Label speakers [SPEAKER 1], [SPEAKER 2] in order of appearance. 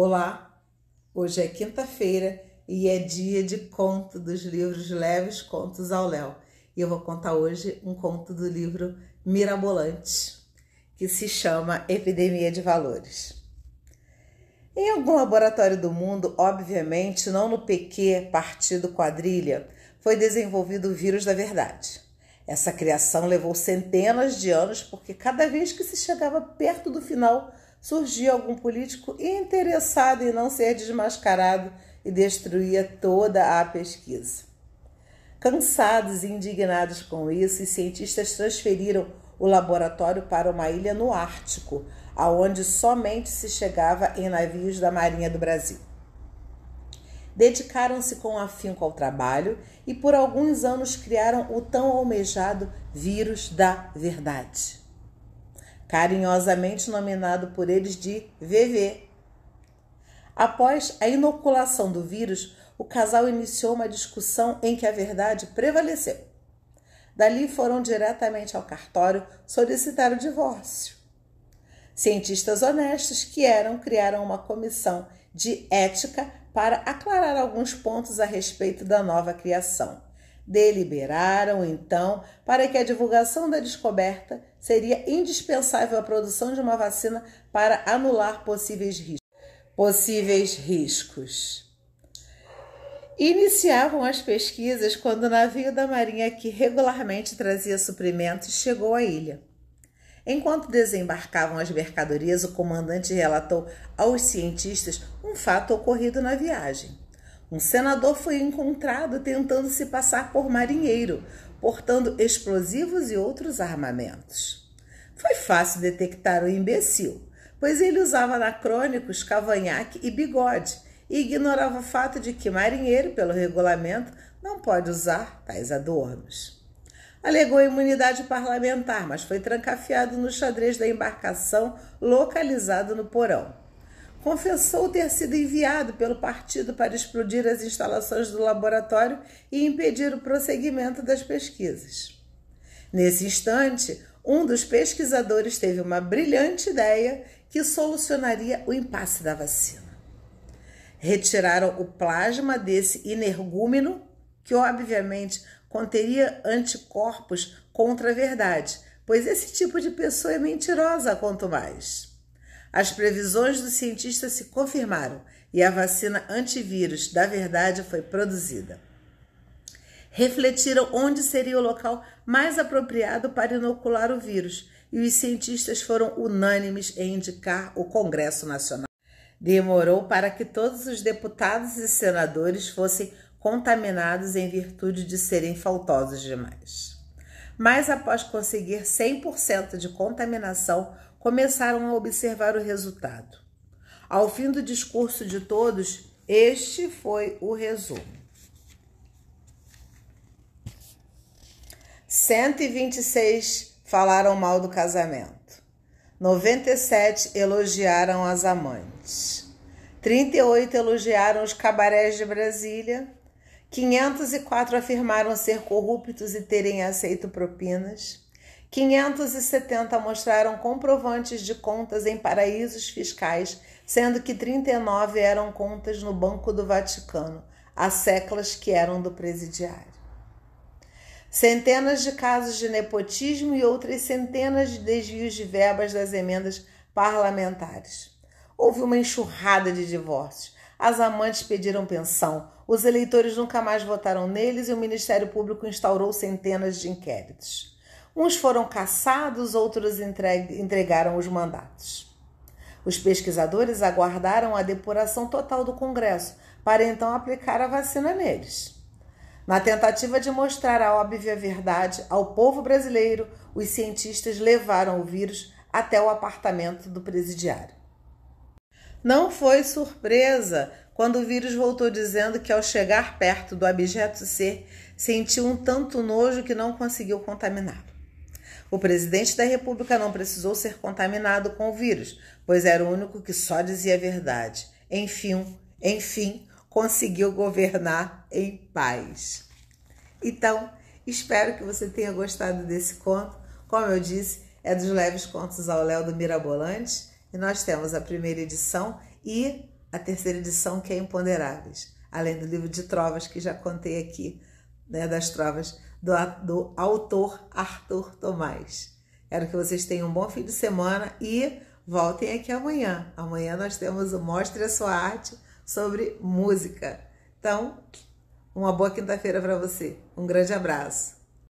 [SPEAKER 1] Olá! Hoje é quinta-feira e é dia de conto dos livros Leves Contos ao Léo. E eu vou contar hoje um conto do livro Mirabolante, que se chama Epidemia de Valores. Em algum laboratório do mundo, obviamente não no PQ, Partido Quadrilha, foi desenvolvido o vírus da verdade. Essa criação levou centenas de anos porque cada vez que se chegava perto do final surgia algum político interessado em não ser desmascarado e destruía toda a pesquisa. Cansados e indignados com isso, os cientistas transferiram o laboratório para uma ilha no Ártico, aonde somente se chegava em navios da Marinha do Brasil. Dedicaram-se com afinco ao trabalho e por alguns anos criaram o tão almejado vírus da verdade carinhosamente nominado por eles de VV. Após a inoculação do vírus, o casal iniciou uma discussão em que a verdade prevaleceu. Dali foram diretamente ao cartório solicitar o divórcio. Cientistas honestos que eram criaram uma comissão de ética para aclarar alguns pontos a respeito da nova criação. Deliberaram, então, para que a divulgação da descoberta seria indispensável à produção de uma vacina para anular possíveis riscos. Possíveis riscos. Iniciavam as pesquisas quando o navio da Marinha, que regularmente trazia suprimentos, chegou à ilha. Enquanto desembarcavam as mercadorias, o comandante relatou aos cientistas um fato ocorrido na viagem. Um senador foi encontrado tentando se passar por marinheiro, portando explosivos e outros armamentos. Foi fácil detectar o imbecil, pois ele usava anacrônicos, cavanhaque e bigode e ignorava o fato de que marinheiro, pelo regulamento, não pode usar tais adornos. Alegou imunidade parlamentar, mas foi trancafiado no xadrez da embarcação localizado no porão confessou ter sido enviado pelo partido para explodir as instalações do laboratório e impedir o prosseguimento das pesquisas. Nesse instante, um dos pesquisadores teve uma brilhante ideia que solucionaria o impasse da vacina. Retiraram o plasma desse energúmeno, que obviamente conteria anticorpos contra a verdade, pois esse tipo de pessoa é mentirosa quanto mais. As previsões dos cientistas se confirmaram e a vacina antivírus da verdade foi produzida. Refletiram onde seria o local mais apropriado para inocular o vírus e os cientistas foram unânimes em indicar o Congresso Nacional. Demorou para que todos os deputados e senadores fossem contaminados em virtude de serem faltosos demais. Mas após conseguir 100% de contaminação, começaram a observar o resultado. Ao fim do discurso de todos, este foi o resumo. 126 falaram mal do casamento. 97 elogiaram as amantes. 38 elogiaram os cabarés de Brasília. 504 afirmaram ser corruptos e terem aceito propinas. 570 mostraram comprovantes de contas em paraísos fiscais, sendo que 39 eram contas no Banco do Vaticano, as seclas que eram do presidiário. Centenas de casos de nepotismo e outras centenas de desvios de verbas das emendas parlamentares. Houve uma enxurrada de divórcios. As amantes pediram pensão, os eleitores nunca mais votaram neles e o Ministério Público instaurou centenas de inquéritos. Uns foram caçados, outros entregaram os mandatos. Os pesquisadores aguardaram a depuração total do Congresso para então aplicar a vacina neles. Na tentativa de mostrar a óbvia verdade ao povo brasileiro, os cientistas levaram o vírus até o apartamento do presidiário. Não foi surpresa quando o vírus voltou dizendo que, ao chegar perto do abjeto ser, sentiu um tanto nojo que não conseguiu contaminá-lo. O presidente da República não precisou ser contaminado com o vírus, pois era o único que só dizia a verdade. Enfim, enfim, conseguiu governar em paz. Então, espero que você tenha gostado desse conto. Como eu disse, é dos leves contos ao Léo do Mirabolante e nós temos a primeira edição e a terceira edição que é Imponderáveis, além do livro de Trovas que já contei aqui né, das trovas do, do autor Arthur Tomás. Quero que vocês tenham um bom fim de semana e voltem aqui amanhã. Amanhã nós temos o Mostre a Sua Arte sobre música. Então, uma boa quinta-feira para você. Um grande abraço.